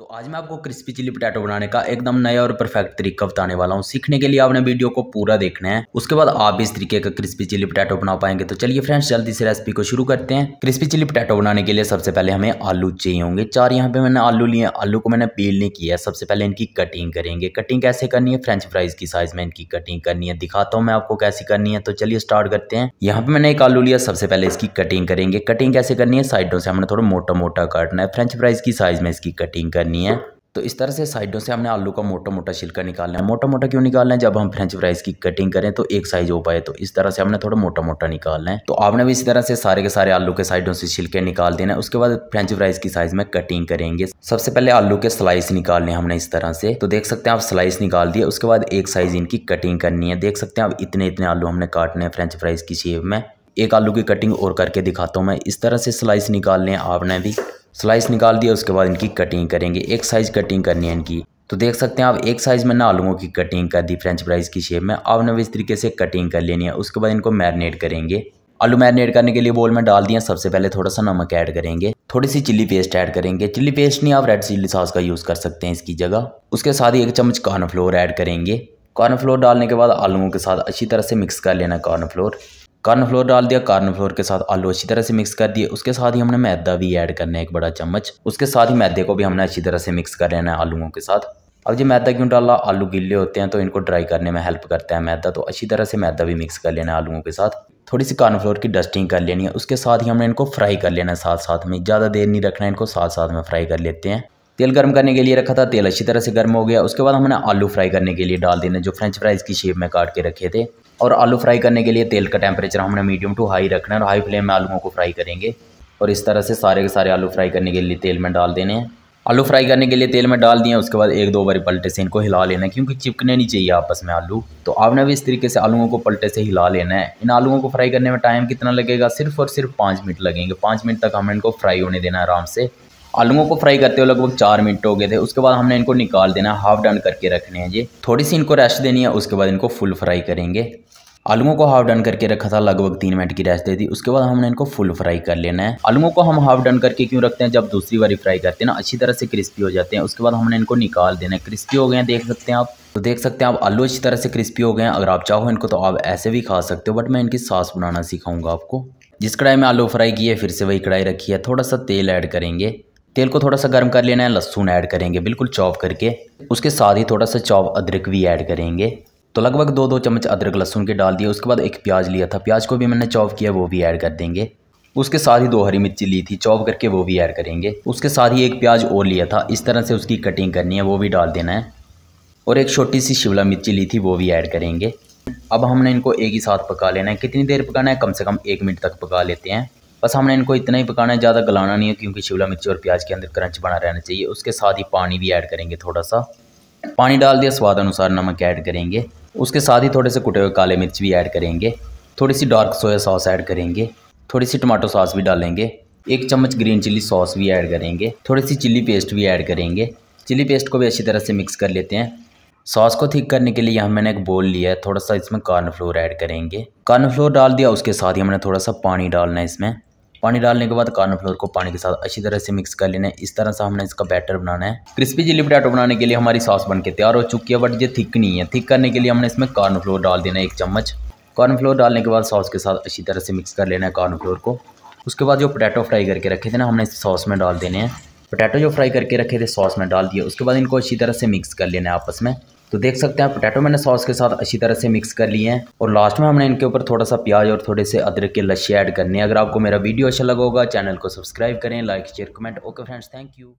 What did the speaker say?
तो आज मैं आपको क्रिस्पी चिली पटेटो बनाने का एकदम नया और परफेक्ट तरीका बताने वाला हूँ सीखने के लिए आपने वीडियो को पूरा देखना है उसके बाद आप इस तरीके का क्रिस्पी चिली पटाटो बना पाएंगे तो चलिए फ्रेंड्स जल्दी से रेसिपी को शुरू करते हैं क्रिस्पी चिली पटाटो बनाने के लिए सबसे पहले हमें आलू चाहिए होंगे चार यहाँ पे मैंने आलू लिए आलू को मैंने पील नहीं किया है सबसे पहले इनकी कटिंग करेंगे कटिंग कैसे करनी है फ्रेंच फ्राइज की साइज में इनकी कटिंग करनी है दिखाता हूँ मैं आपको कैसे करनी है तो चलिए स्टार्ट करते हैं यहाँ पे मैंने एक आलू लिया सबसे पहले इसकी कटिंग करेंगे कटिंग कैसे करनी है साइडों से हमने थोड़ा मोटा मोटा काटना है फ्रेंच फ्राइज की साइज में इसकी कटिंग करनी करनी है तो इस तरह से साइडों से हमने आलू का मोटा मोटा छिलका निकालना है मोटा मोटा क्यों निकालना है जब हम फ्रेंच फ्राइज़ की कटिंग करें तो एक साइज हो पाए तो इस तरह से हमने थोड़ा मोटा मोटा निकालना है तो आपने भी इसी तरह से सारे के सारे आलू के साइडों से छिलके निकाल देना है उसके बाद फ्रेंच फ्राइज़ की साइज़ में कटिंग करेंगे सबसे पहले आलू के स्लाइस निकालने हमने इस तरह से तो देख सकते हैं आप स्लाइस निकाल दिए उसके बाद एक साइज़ इनकी कटिंग करनी है देख सकते हैं आप इतने इतने आलू हमने काटने हैं फ्रेंच फ्राइज़ की शेप में एक आलू की कटिंग और करके दिखाता हूँ मैं इस तरह से स्लाइस निकाल लें आपने भी स्लाइस निकाल दिया उसके बाद इनकी कटिंग करेंगे एक साइज़ कटिंग करनी है इनकी तो देख सकते हैं आप एक साइज़ में ना आलूओं की कटिंग कर दी फ्रेंच फ्राइज़ की शेप में आपने इस तरीके से कटिंग कर लेनी है उसके बाद इनको मैरिनेट करेंगे आलू मैरिनेट करने के लिए बोल में डाल दिया सबसे पहले थोड़ा सा नमक ऐड करेंगे थोड़ी सी चिली पेस्ट ऐड करेंगे चिली पेस्ट नहीं आप रेड चिली सॉस का यूज़ कर सकते हैं इसकी जगह उसके साथ ही एक चम्मच कॉर्नफ्लोर ऐड करेंगे कॉर्नफ्लोर डालने के बाद आलूओं के साथ अच्छी तरह से मिक्स कर लेना कॉर्नफ्लोर कार्नफ्लोर डाल दिया कार्नफ्लोर के साथ आलू अच्छी तरह से मिक्स कर दिए उसके साथ ही हमने मैदा भी ऐड करना है एक बड़ा चम्मच उसके साथ ही मैदे को भी हमने अच्छी तरह से मिक्स कर लेना है आलूओं के साथ अब जब मैदा क्यों डाला आलू गिले होते हैं तो इनको ड्राई करने में हेल्प करता है मैदा तो अच्छी तरह से मैदा भी मिक्स कर लेना है आलूओं के साथ थोड़ी सी कार्नफ्लोर की डस्टिंग कर लेनी है उसके साथ ही हमने इनको फ्राई कर लेना है साथ साथ में ज़्यादा देर नहीं रखना है इनको साथ साथ में फ्राई कर लेते हैं तेल गर्म करने के लिए रखा था तेल अच्छी तरह से गर्म हो गया उसके बाद हमने आलू फ्राई करने के लिए डाल देने जो फ्रेंच फ्राइज़ की शेप में काट के रखे थे और आलू फ्राई करने के लिए तेल का टेम्परेचर हमने मीडियम टू हाई रखना है और हाई फ्लेम में आलूओं को फ्राई करेंगे और इस तरह से सारे के सारे आलू फ्राई करने के लिए तेल में डाल देने हैं आलू फ्राई करने के लिए तेल में डाल दिए उसके बाद एक दो बार पलटे से इनको हिला लेना है क्योंकि चिपकने नहीं चाहिए आपस में आलू तो आपने भी इस तरीके से आलूओं को पलटे से हिला लेना है इन आलूओं को फ्राई करने में टाइम कितना लगेगा सिर्फ और सिर्फ पाँच मिनट लगेंगे पाँच मिनट तक हमें इनको फ्राई होने देना आराम से आलूओं को फ्राई करते हुए लगभग चार मिनट हो गए थे उसके बाद हमने इनको निकाल देना हाफ डन करके रखने हैं ये थोड़ी सी इनको रेस्ट देनी है उसके बाद इनको फुल फ्राई करेंगे आलूओं को हाफ डन करके रखा था लगभग तीन मिनट की रेस्ट दे दी उसके बाद हमने इनको फुल फ्राई कर लेना है आलूओं को हम हाफ डन करके क्यों रखते हैं जब दूसरी बारी फ्राई करते हैं ना अच्छी तरह से क्रिस्पी हो जाते हैं उसके बाद हमने इनको निकाल देना है क्रिस्पी हो गए हैं देख सकते हैं आप तो देख सकते हैं आप आलू अच्छी तरह से क्रिस्पी हो गए हैं अगर आप चाहो इनको तो आप ऐसे भी खा सकते हो बट मैं इनकी सॉस बनाना सिखाऊंगा आपको जिस कढ़ाई में आलू फ्राई किए फिर से वही कढ़ाई रखी है थोड़ा सा तेल ऐड करेंगे तेल को थोड़ा सा गर्म कर लेना है लहसुन ऐड करेंगे बिल्कुल चॉप करके उसके साथ ही थोड़ा सा चॉप अदरक भी ऐड करेंगे तो लगभग दो दो चम्मच अदरक लहसुन के डाल दिए उसके बाद एक प्याज लिया था प्याज को भी मैंने चॉप किया वो भी ऐड कर देंगे उसके साथ ही दो हरी मिर्ची ली थी चॉप करके वो भी ऐड करेंगे उसके साथ ही एक प्याज और लिया था इस तरह से उसकी कटिंग करनी है वो भी डाल देना है और एक छोटी सी शिमला मिर्ची ली थी वो भी ऐड करेंगे अब हमने इनको एक ही साथ पका लेना है कितनी देर पकाना है कम से कम एक मिनट तक पका लेते हैं बस हमने इनको इतना ही पकाना है ज़्यादा गलाना नहीं है क्योंकि शिमला मिर्ची और प्याज के अंदर क्रंच बना रहना चाहिए उसके साथ ही पानी भी ऐड करेंगे थोड़ा सा पानी डाल दिया स्वाद अनुसार नमक ऐड करेंगे उसके साथ ही थोड़े से कुटे हुए काले मिर्च भी ऐड करेंगे थोड़ी सी डार्क सोया सॉस ऐड करेंगे थोड़ी सी टमाटो सॉस भी डालेंगे एक चम्मच ग्रीन चिली सॉस भी ऐड करेंगे थोड़ी सी चिली पेस्ट भी ऐड करेंगे चिली पेस्ट को भी अच्छी तरह से मिक्स कर लेते हैं सॉस को थिक करने के लिए यहाँ मैंने एक बोल लिया है थोड़ा सा इसमें कॉर्नफ्लोर ऐड करेंगे कॉर्नफ्लोर डाल दिया उसके साथ ही हमने थोड़ा सा पानी डालना है इसमें पानी डालने के बाद कॉर्नफ्लोर को पानी के साथ अच्छी तरह से मिक्स कर लेना है इस तरह से हमने इसका बैटर बनाना है क्रिस्पी चिली पटाटो बनाने के लिए हमारी सॉस बन के तैयार हो चुकी है बट ये थिक नहीं है थिक करने के लिए हमने इसमें कार्नफ्लोर डाल देना है एक चम्मच कार्नफ्लोर डालने के बाद सॉस के साथ अच्छी तरह से मिक्स कर लेना है कॉर्नफ्लोर को उसके बाद जो पोटैटो फ्राई करके रखे थे ना हमने इस सॉस में डाल देने हैं पोटैटो जो फ्राई करके रखे थे सॉस में डाल दिया उसके बाद इनको अच्छी तरह से मिक्स कर लेना है आपस में तो देख सकते हैं पोटैटो मैंने सॉस के साथ अच्छी तरह से मिक्स कर लिए हैं और लास्ट में हमने इनके ऊपर थोड़ा सा प्याज और थोड़े से अदरक के लच्छे ऐड करने हैं अगर आपको मेरा वीडियो अच्छा लगा होगा चैनल को सब्सक्राइब करें like share comment okay friends thank you